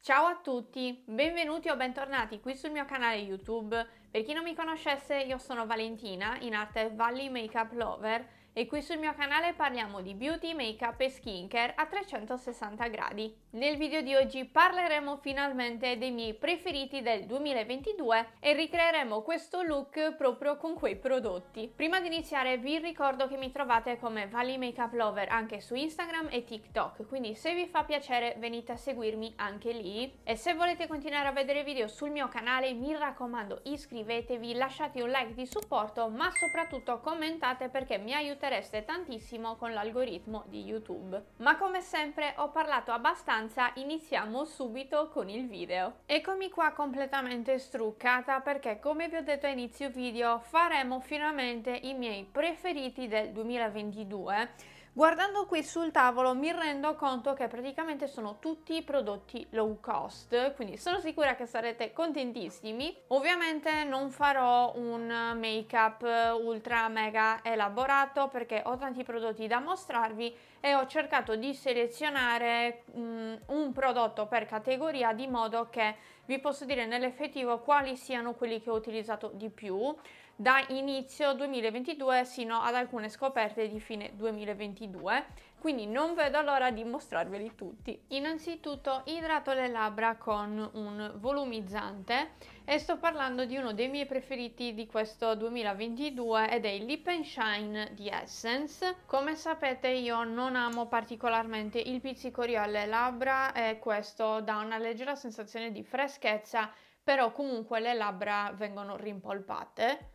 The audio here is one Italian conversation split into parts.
Ciao a tutti, benvenuti o bentornati qui sul mio canale YouTube. Per chi non mi conoscesse, io sono Valentina, in arte Valley Makeup Lover e qui sul mio canale parliamo di beauty, makeup e skincare a 360 gradi. Nel video di oggi parleremo finalmente dei miei preferiti del 2022 e ricreeremo questo look proprio con quei prodotti. Prima di iniziare vi ricordo che mi trovate come Valley Makeup Lover anche su Instagram e TikTok, quindi se vi fa piacere venite a seguirmi anche lì e se volete continuare a vedere video sul mio canale mi raccomando iscrivetevi, lasciate un like di supporto ma soprattutto commentate perché mi aiuta divertereste tantissimo con l'algoritmo di YouTube. Ma come sempre ho parlato abbastanza, iniziamo subito con il video. Eccomi qua completamente struccata perché come vi ho detto a inizio video faremo finalmente i miei preferiti del 2022 Guardando qui sul tavolo mi rendo conto che praticamente sono tutti prodotti low cost, quindi sono sicura che sarete contentissimi. Ovviamente non farò un make up ultra mega elaborato perché ho tanti prodotti da mostrarvi e ho cercato di selezionare um, un prodotto per categoria di modo che vi posso dire nell'effettivo quali siano quelli che ho utilizzato di più da inizio 2022 sino ad alcune scoperte di fine 2022 quindi non vedo l'ora di mostrarveli tutti. Innanzitutto idrato le labbra con un volumizzante e sto parlando di uno dei miei preferiti di questo 2022 ed è il Lip and Shine di Essence. Come sapete io non amo particolarmente il pizzicorio alle labbra e questo dà una leggera sensazione di freschezza però comunque le labbra vengono rimpolpate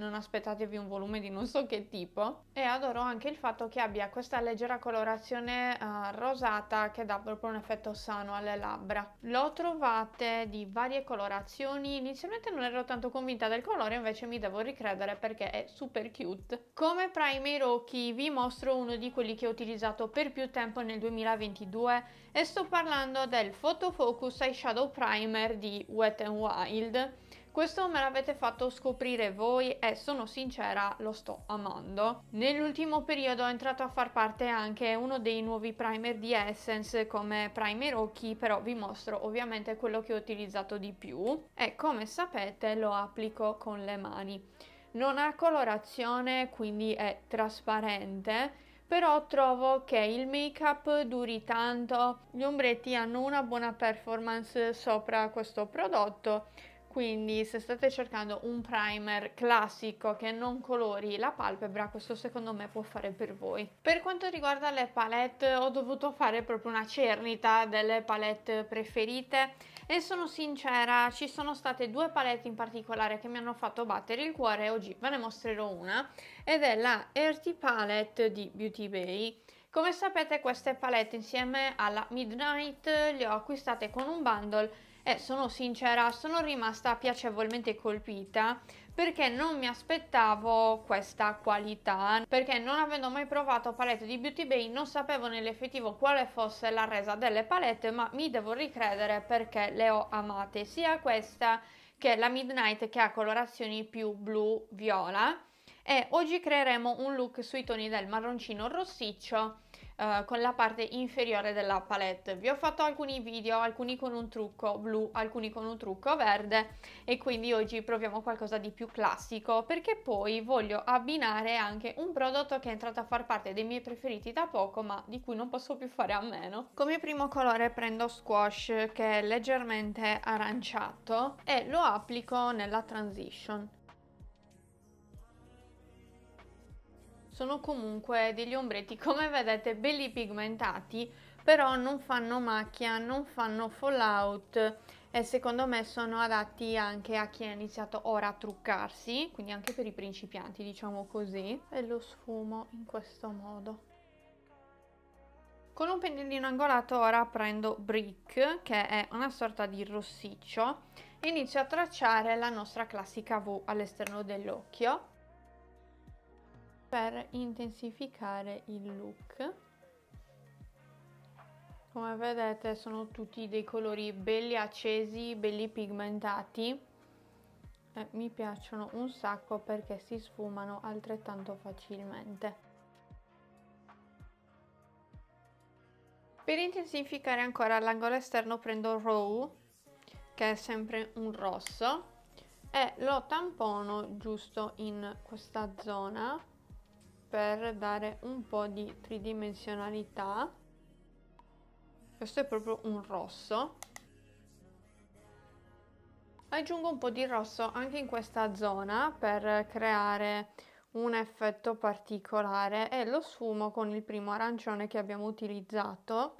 non aspettatevi un volume di non so che tipo e adoro anche il fatto che abbia questa leggera colorazione uh, rosata che dà proprio un effetto sano alle labbra. Lo trovate di varie colorazioni, inizialmente non ero tanto convinta del colore invece mi devo ricredere perché è super cute. Come primer occhi vi mostro uno di quelli che ho utilizzato per più tempo nel 2022 e sto parlando del Photo Focus Eyeshadow Primer di Wet n Wild questo me l'avete fatto scoprire voi e sono sincera lo sto amando. Nell'ultimo periodo è entrato a far parte anche uno dei nuovi primer di Essence come primer occhi però vi mostro ovviamente quello che ho utilizzato di più e come sapete lo applico con le mani. Non ha colorazione quindi è trasparente però trovo che il make up duri tanto, gli ombretti hanno una buona performance sopra questo prodotto quindi se state cercando un primer classico che non colori la palpebra, questo secondo me può fare per voi. Per quanto riguarda le palette, ho dovuto fare proprio una cernita delle palette preferite e sono sincera, ci sono state due palette in particolare che mi hanno fatto battere il cuore oggi ve ne mostrerò una ed è la Erty Palette di Beauty Bay. Come sapete queste palette insieme alla Midnight le ho acquistate con un bundle e eh, sono sincera, sono rimasta piacevolmente colpita perché non mi aspettavo questa qualità, perché non avendo mai provato palette di Beauty Bay non sapevo nell'effettivo quale fosse la resa delle palette, ma mi devo ricredere perché le ho amate, sia questa che la Midnight che ha colorazioni più blu-viola e oggi creeremo un look sui toni del marroncino rossiccio eh, con la parte inferiore della palette. Vi ho fatto alcuni video, alcuni con un trucco blu, alcuni con un trucco verde e quindi oggi proviamo qualcosa di più classico perché poi voglio abbinare anche un prodotto che è entrato a far parte dei miei preferiti da poco ma di cui non posso più fare a meno. Come primo colore prendo squash che è leggermente aranciato e lo applico nella transition. sono comunque degli ombretti come vedete belli pigmentati però non fanno macchia, non fanno fallout e secondo me sono adatti anche a chi ha iniziato ora a truccarsi, quindi anche per i principianti diciamo così, e lo sfumo in questo modo. Con un pennellino angolato ora prendo Brick, che è una sorta di rossiccio, e inizio a tracciare la nostra classica V all'esterno dell'occhio per intensificare il look come vedete sono tutti dei colori belli accesi belli pigmentati e eh, mi piacciono un sacco perché si sfumano altrettanto facilmente per intensificare ancora l'angolo esterno prendo Raw che è sempre un rosso e lo tampono giusto in questa zona per dare un po' di tridimensionalità questo è proprio un rosso aggiungo un po' di rosso anche in questa zona per creare un effetto particolare e lo sfumo con il primo arancione che abbiamo utilizzato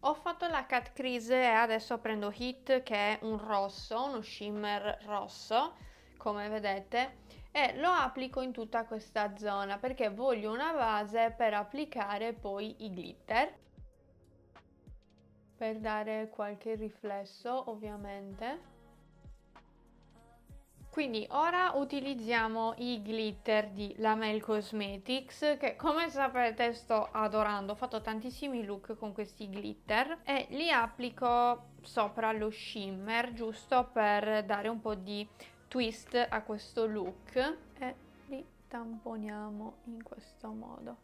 ho fatto la cat crease e adesso prendo hit che è un rosso uno shimmer rosso come vedete e lo applico in tutta questa zona perché voglio una base per applicare poi i glitter per dare qualche riflesso ovviamente quindi ora utilizziamo i glitter di Lamel Cosmetics che come sapete sto adorando, ho fatto tantissimi look con questi glitter e li applico sopra lo shimmer giusto per dare un po' di twist a questo look e li tamponiamo in questo modo.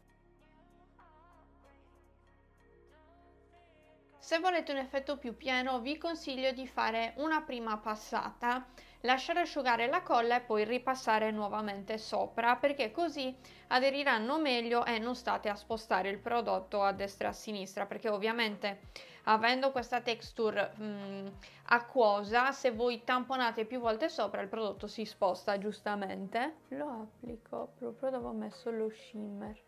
Se volete un effetto più pieno vi consiglio di fare una prima passata, lasciare asciugare la colla e poi ripassare nuovamente sopra perché così aderiranno meglio e non state a spostare il prodotto a destra e a sinistra perché ovviamente avendo questa texture mh, mm, acquosa se voi tamponate più volte sopra il prodotto si sposta giustamente lo applico proprio dove ho messo lo shimmer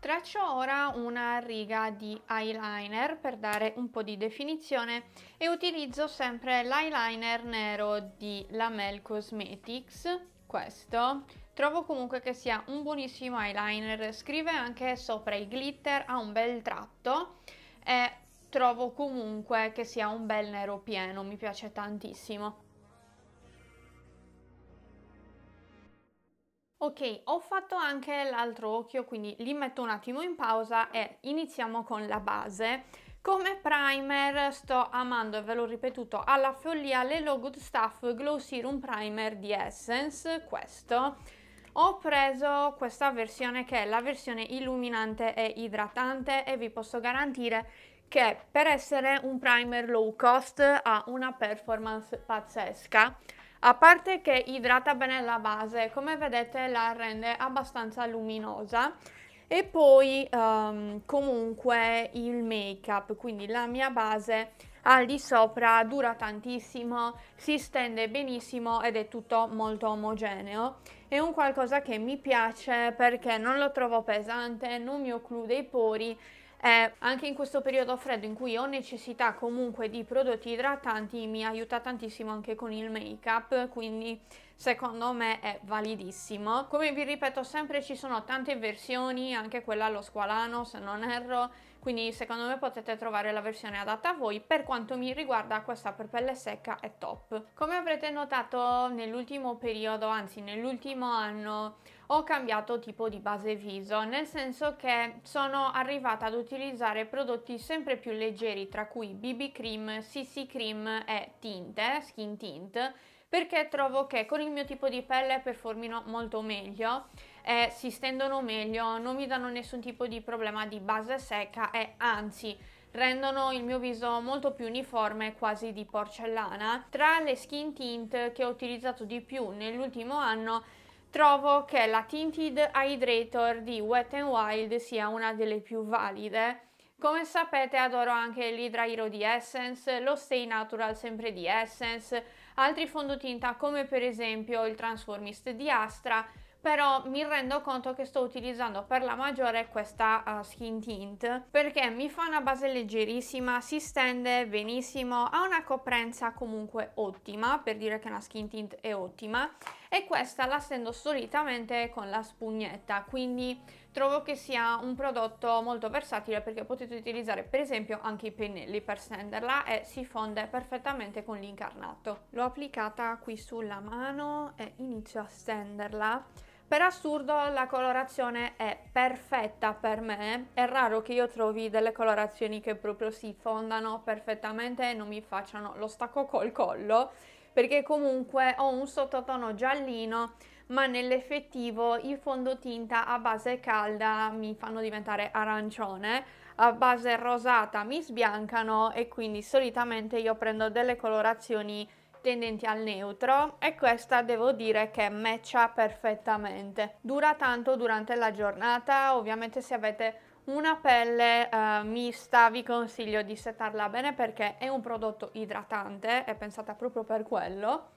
Traccio ora una riga di eyeliner per dare un po' di definizione e utilizzo sempre l'eyeliner nero di Lamel Cosmetics, questo, Trovo comunque che sia un buonissimo eyeliner, scrive anche sopra i glitter, ha un bel tratto e trovo comunque che sia un bel nero pieno, mi piace tantissimo. Ok, ho fatto anche l'altro occhio, quindi li metto un attimo in pausa e iniziamo con la base. Come primer sto amando, e ve l'ho ripetuto, alla follia l'Hello Good Stuff Glow Serum Primer di Essence, questo ho preso questa versione che è la versione illuminante e idratante e vi posso garantire che per essere un primer low cost ha una performance pazzesca. A parte che idrata bene la base, come vedete la rende abbastanza luminosa. E poi um, comunque il make up, quindi la mia base al di sopra, dura tantissimo, si stende benissimo ed è tutto molto omogeneo. È un qualcosa che mi piace perché non lo trovo pesante, non mi occlude i pori eh, anche in questo periodo freddo in cui ho necessità comunque di prodotti idratanti mi aiuta tantissimo anche con il make up quindi secondo me è validissimo come vi ripeto sempre ci sono tante versioni anche quella allo squalano se non erro quindi secondo me potete trovare la versione adatta a voi per quanto mi riguarda questa per pelle secca è top come avrete notato nell'ultimo periodo anzi nell'ultimo anno ho cambiato tipo di base viso, nel senso che sono arrivata ad utilizzare prodotti sempre più leggeri, tra cui BB cream, CC cream e tinte, skin tint, perché trovo che con il mio tipo di pelle performino molto meglio, eh, si stendono meglio, non mi danno nessun tipo di problema di base secca e anzi rendono il mio viso molto più uniforme, quasi di porcellana. Tra le skin tint che ho utilizzato di più nell'ultimo anno trovo che la Tinted Hydrator di Wet n Wild sia una delle più valide come sapete adoro anche l'Hydra Hero di Essence, lo Stay Natural sempre di Essence, altri fondotinta come per esempio il Transformist di Astra, però mi rendo conto che sto utilizzando per la maggiore questa uh, skin tint perché mi fa una base leggerissima si stende benissimo ha una coprenza comunque ottima per dire che una skin tint è ottima e questa la stendo solitamente con la spugnetta, quindi trovo che sia un prodotto molto versatile perché potete utilizzare per esempio anche i pennelli per stenderla e si fonde perfettamente con l'incarnato. L'ho applicata qui sulla mano e inizio a stenderla. Per assurdo la colorazione è perfetta per me, è raro che io trovi delle colorazioni che proprio si fondano perfettamente e non mi facciano lo stacco col collo perché comunque ho un sottotono giallino ma nell'effettivo i fondotinta a base calda mi fanno diventare arancione, a base rosata mi sbiancano e quindi solitamente io prendo delle colorazioni tendenti al neutro e questa devo dire che matcha perfettamente. Dura tanto durante la giornata, ovviamente se avete una pelle eh, mista vi consiglio di settarla bene perché è un prodotto idratante, è pensata proprio per quello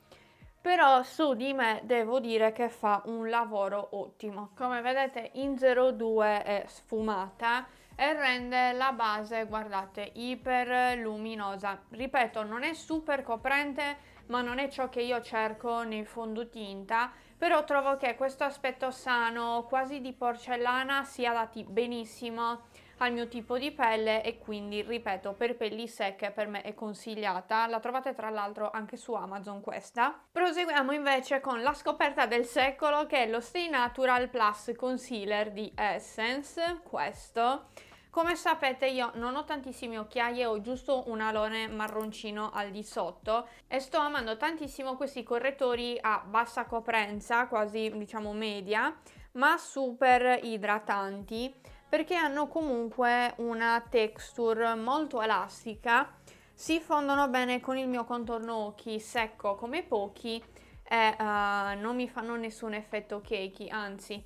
però su di me devo dire che fa un lavoro ottimo. Come vedete in 02 è sfumata e rende la base, guardate, iper luminosa. Ripeto, non è super coprente, ma non è ciò che io cerco nei fondotinta però trovo che questo aspetto sano quasi di porcellana sia adatti benissimo al mio tipo di pelle e quindi ripeto per pelli secche per me è consigliata la trovate tra l'altro anche su Amazon questa proseguiamo invece con la scoperta del secolo che è lo Stay Natural Plus Concealer di Essence questo come sapete io non ho tantissime occhiaie, ho giusto un alone marroncino al di sotto e sto amando tantissimo questi correttori a bassa coprenza, quasi diciamo media, ma super idratanti perché hanno comunque una texture molto elastica, si fondono bene con il mio contorno occhi secco come pochi e uh, non mi fanno nessun effetto cakey, anzi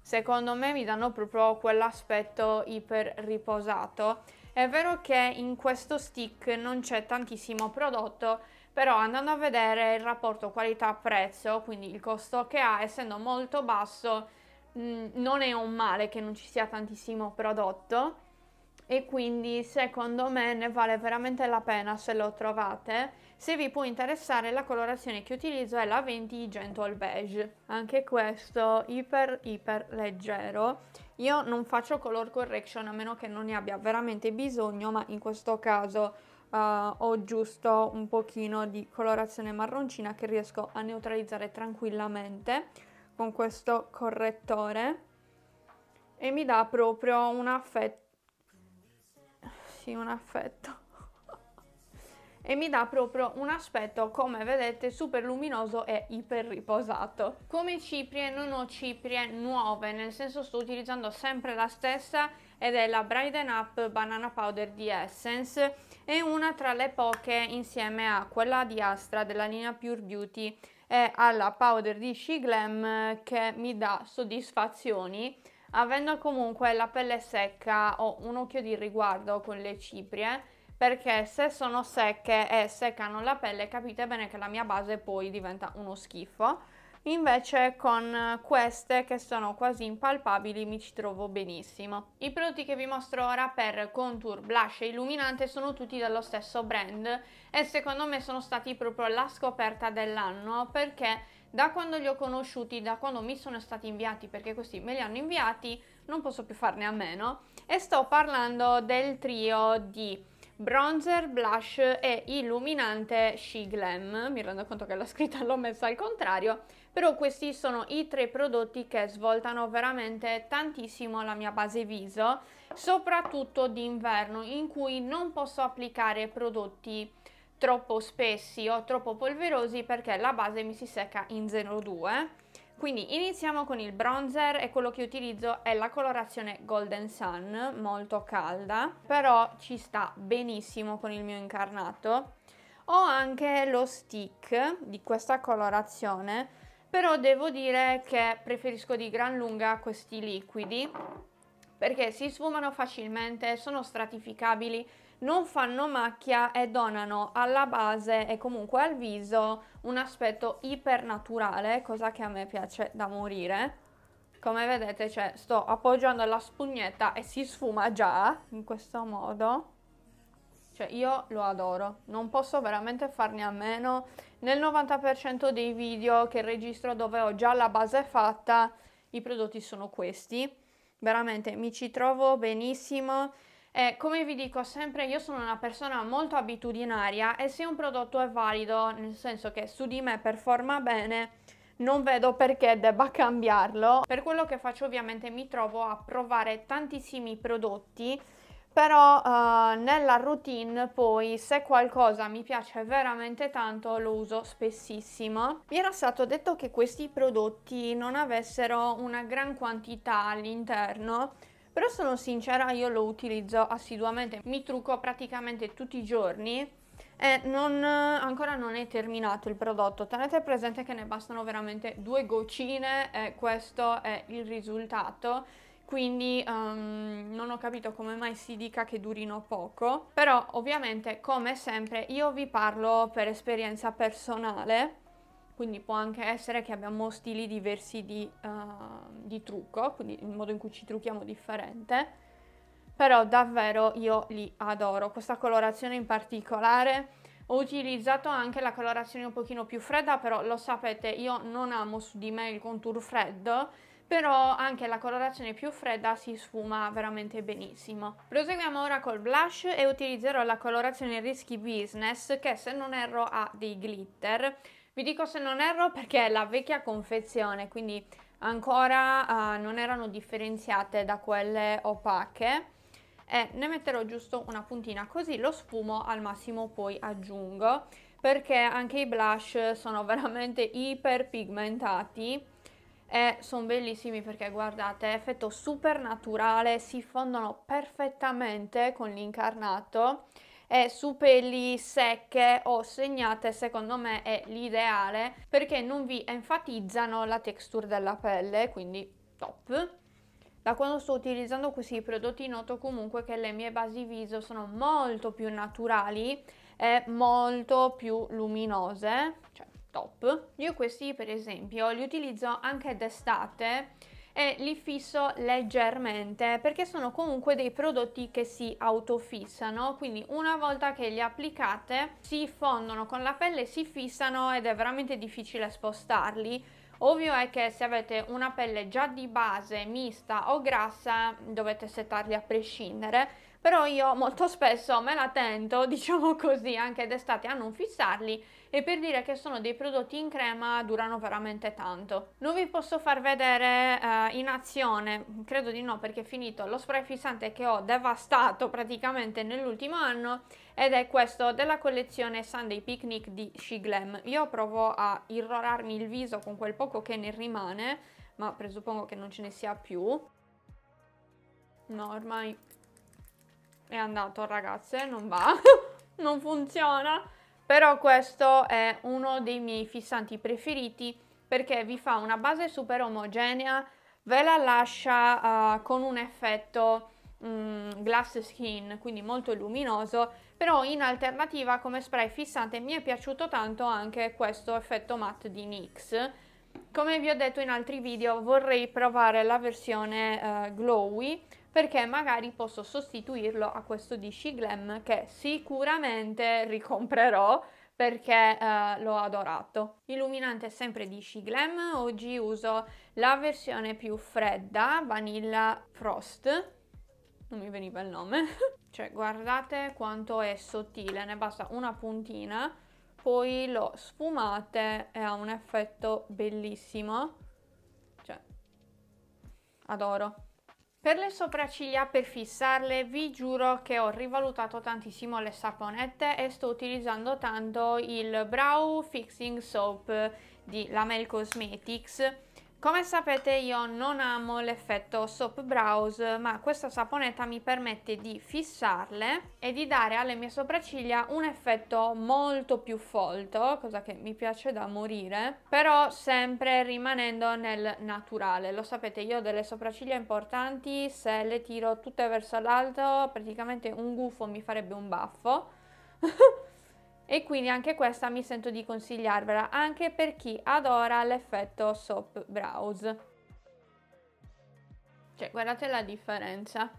secondo me mi danno proprio quell'aspetto iper riposato. È vero che in questo stick non c'è tantissimo prodotto, però andando a vedere il rapporto qualità-prezzo, quindi il costo che ha, essendo molto basso, mh, mm, non è un male che non ci sia tantissimo prodotto e quindi secondo me ne vale veramente la pena se lo trovate se vi può interessare la colorazione che utilizzo è la 20 Gentle Beige, anche questo iper iper leggero. Io non faccio color correction a meno che non ne abbia veramente bisogno, ma in questo caso uh, ho giusto un pochino di colorazione marroncina che riesco a neutralizzare tranquillamente con questo correttore e mi dà proprio un affetto, sì un affetto, e mi dà proprio un aspetto come vedete super luminoso e iper riposato come ciprie non ho ciprie nuove nel senso sto utilizzando sempre la stessa ed è la Brighten Up Banana Powder di Essence è una tra le poche insieme a quella di Astra della linea Pure Beauty e alla powder di She Glam che mi dà soddisfazioni avendo comunque la pelle secca ho un occhio di riguardo con le ciprie perché se sono secche e seccano la pelle capite bene che la mia base poi diventa uno schifo. Invece con queste che sono quasi impalpabili mi ci trovo benissimo. I prodotti che vi mostro ora per contour, blush e illuminante sono tutti dello stesso brand e secondo me sono stati proprio la scoperta dell'anno perché da quando li ho conosciuti, da quando mi sono stati inviati, perché così me li hanno inviati, non posso più farne a meno e sto parlando del trio di bronzer, blush e illuminante She Glam, mi rendo conto che la scritta l'ho messa al contrario, però questi sono i tre prodotti che svoltano veramente tantissimo la mia base viso, soprattutto d'inverno in cui non posso applicare prodotti troppo spessi o troppo polverosi perché la base mi si secca in 02 quindi iniziamo con il bronzer e quello che utilizzo è la colorazione Golden Sun, molto calda, però ci sta benissimo con il mio incarnato. Ho anche lo stick di questa colorazione, però devo dire che preferisco di gran lunga questi liquidi perché si sfumano facilmente, sono stratificabili, non fanno macchia e donano alla base e comunque al viso un aspetto ipernaturale, cosa che a me piace da morire. Come vedete, cioè, sto appoggiando la spugnetta e si sfuma già in questo modo. Cioè, io lo adoro, non posso veramente farne a meno. Nel 90% dei video che registro dove ho già la base fatta, i prodotti sono questi veramente mi ci trovo benissimo. E come vi dico sempre, io sono una persona molto abitudinaria e se un prodotto è valido, nel senso che su di me performa bene, non vedo perché debba cambiarlo. Per quello che faccio ovviamente mi trovo a provare tantissimi prodotti però eh, nella routine poi se qualcosa mi piace veramente tanto lo uso spessissimo. Mi era stato detto che questi prodotti non avessero una gran quantità all'interno, però sono sincera io lo utilizzo assiduamente, mi trucco praticamente tutti i giorni e non, ancora non è terminato il prodotto, tenete presente che ne bastano veramente due goccine e questo è il risultato quindi um, non ho capito come mai si dica che durino poco, però ovviamente come sempre io vi parlo per esperienza personale, quindi può anche essere che abbiamo stili diversi di, uh, di trucco, quindi il modo in cui ci trucchiamo differente, però davvero io li adoro, questa colorazione in particolare ho utilizzato anche la colorazione un pochino più fredda, però lo sapete, io non amo su di me il contour freddo, però anche la colorazione più fredda si sfuma veramente benissimo. Proseguiamo ora col blush e utilizzerò la colorazione Risky Business che se non erro ha dei glitter. Vi dico se non erro perché è la vecchia confezione, quindi ancora uh, non erano differenziate da quelle opache. E ne metterò giusto una puntina così lo sfumo al massimo poi aggiungo perché anche i blush sono veramente iper pigmentati e eh, sono bellissimi perché guardate effetto super naturale si fondono perfettamente con l'incarnato e su pelli secche o segnate secondo me è l'ideale perché non vi enfatizzano la texture della pelle quindi top da quando sto utilizzando questi prodotti noto comunque che le mie basi viso sono molto più naturali e molto più luminose cioè top. Io questi per esempio li utilizzo anche d'estate e li fisso leggermente perché sono comunque dei prodotti che si autofissano quindi una volta che li applicate si fondono con la pelle si fissano ed è veramente difficile spostarli ovvio è che se avete una pelle già di base mista o grassa dovete settarli a prescindere però io molto spesso me la tento diciamo così anche d'estate a non fissarli e per dire che sono dei prodotti in crema durano veramente tanto. Non vi posso far vedere eh, in azione, credo di no perché è finito lo spray fissante che ho devastato praticamente nell'ultimo anno ed è questo della collezione Sunday Picnic di Shiglam. Io provo a irrorarmi il viso con quel poco che ne rimane, ma presuppongo che non ce ne sia più. No, ormai è andato ragazze, non va, non funziona però questo è uno dei miei fissanti preferiti perché vi fa una base super omogenea, ve la lascia uh, con un effetto mh, mm, glass skin, quindi molto luminoso, però in alternativa come spray fissante mi è piaciuto tanto anche questo effetto matte di NYX. Come vi ho detto in altri video vorrei provare la versione uh, glowy, perché magari posso sostituirlo a questo di Shiglam che sicuramente ricomprerò perché eh, l'ho adorato. Illuminante sempre di Shiglam, oggi uso la versione più fredda, Vanilla Frost, non mi veniva il nome, cioè guardate quanto è sottile, ne basta una puntina, poi lo sfumate e ha un effetto bellissimo, cioè adoro. Per le sopracciglia, per fissarle, vi giuro che ho rivalutato tantissimo le saponette e sto utilizzando tanto il Brow Fixing Soap di Lamel Cosmetics come sapete io non amo l'effetto soap brows ma questa saponetta mi permette di fissarle e di dare alle mie sopracciglia un effetto molto più folto, cosa che mi piace da morire, però sempre rimanendo nel naturale. Lo sapete io ho delle sopracciglia importanti, se le tiro tutte verso l'alto praticamente un gufo mi farebbe un baffo. e quindi anche questa mi sento di consigliarvela anche per chi adora l'effetto soap browse. Cioè guardate la differenza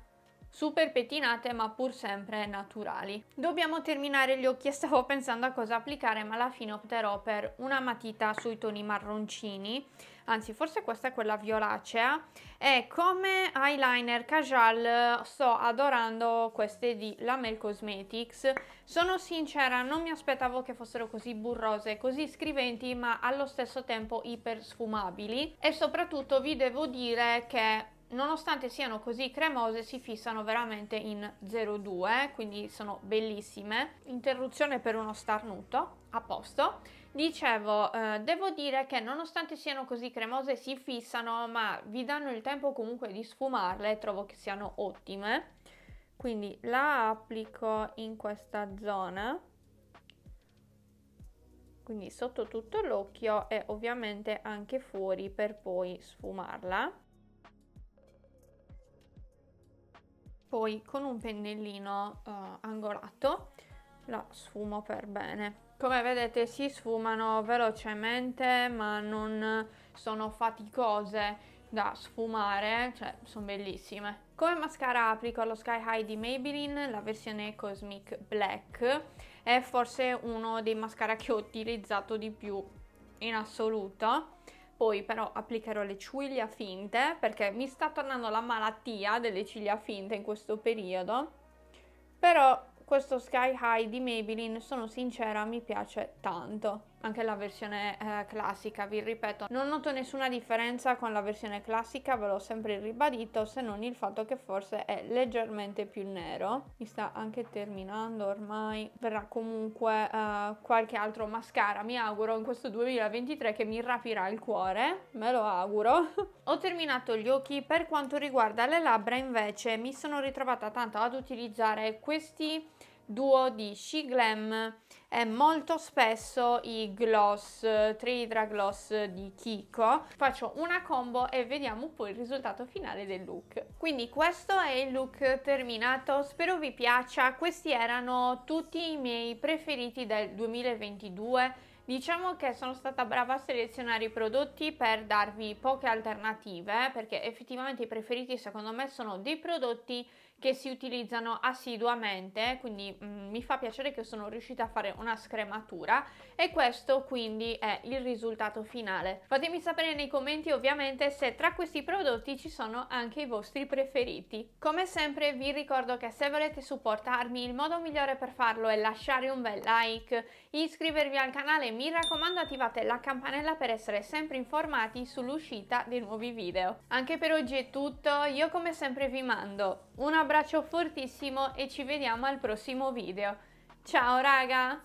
super pettinate ma pur sempre naturali. Dobbiamo terminare gli occhi e stavo pensando a cosa applicare ma alla fine opterò per una matita sui toni marroncini anzi forse questa è quella violacea, e come eyeliner casual sto adorando queste di Lamel Cosmetics, sono sincera non mi aspettavo che fossero così burrose, così scriventi ma allo stesso tempo iper sfumabili e soprattutto vi devo dire che nonostante siano così cremose si fissano veramente in 02 quindi sono bellissime interruzione per uno starnuto a posto Dicevo, eh, devo dire che nonostante siano così cremose si fissano, ma vi danno il tempo comunque di sfumarle, trovo che siano ottime. Quindi la applico in questa zona, quindi sotto tutto l'occhio e ovviamente anche fuori per poi sfumarla. Poi con un pennellino eh, angolato la sfumo per bene. Come vedete si sfumano velocemente ma non sono faticose da sfumare, cioè sono bellissime. Come mascara applico lo Sky High di Maybelline, la versione Cosmic Black, è forse uno dei mascara che ho utilizzato di più in assoluto. Poi però applicherò le ciglia finte perché mi sta tornando la malattia delle ciglia finte in questo periodo. Però questo Sky High di Maybelline, sono sincera, mi piace tanto anche la versione eh, classica, vi ripeto, non noto nessuna differenza con la versione classica, ve l'ho sempre ribadito, se non il fatto che forse è leggermente più nero. Mi sta anche terminando ormai, verrà comunque eh, qualche altro mascara, mi auguro, in questo 2023 che mi rapirà il cuore, me lo auguro. Ho terminato gli occhi, per quanto riguarda le labbra invece mi sono ritrovata tanto ad utilizzare questi duo di She Glam e molto spesso i gloss, Tritra Gloss di Kiko. Faccio una combo e vediamo poi il risultato finale del look. Quindi questo è il look terminato, spero vi piaccia. Questi erano tutti i miei preferiti del 2022 Diciamo che sono stata brava a selezionare i prodotti per darvi poche alternative perché effettivamente i preferiti secondo me sono dei prodotti che si utilizzano assiduamente, quindi mh, mm, mi fa piacere che sono riuscita a fare una scrematura e questo quindi è il risultato finale. Fatemi sapere nei commenti ovviamente se tra questi prodotti ci sono anche i vostri preferiti. Come sempre vi ricordo che se volete supportarmi il modo migliore per farlo è lasciare un bel like, iscrivervi al canale e mi raccomando attivate la campanella per essere sempre informati sull'uscita dei nuovi video. Anche per oggi è tutto, io come sempre vi mando un abbraccio fortissimo e ci vediamo al prossimo video. Ciao raga!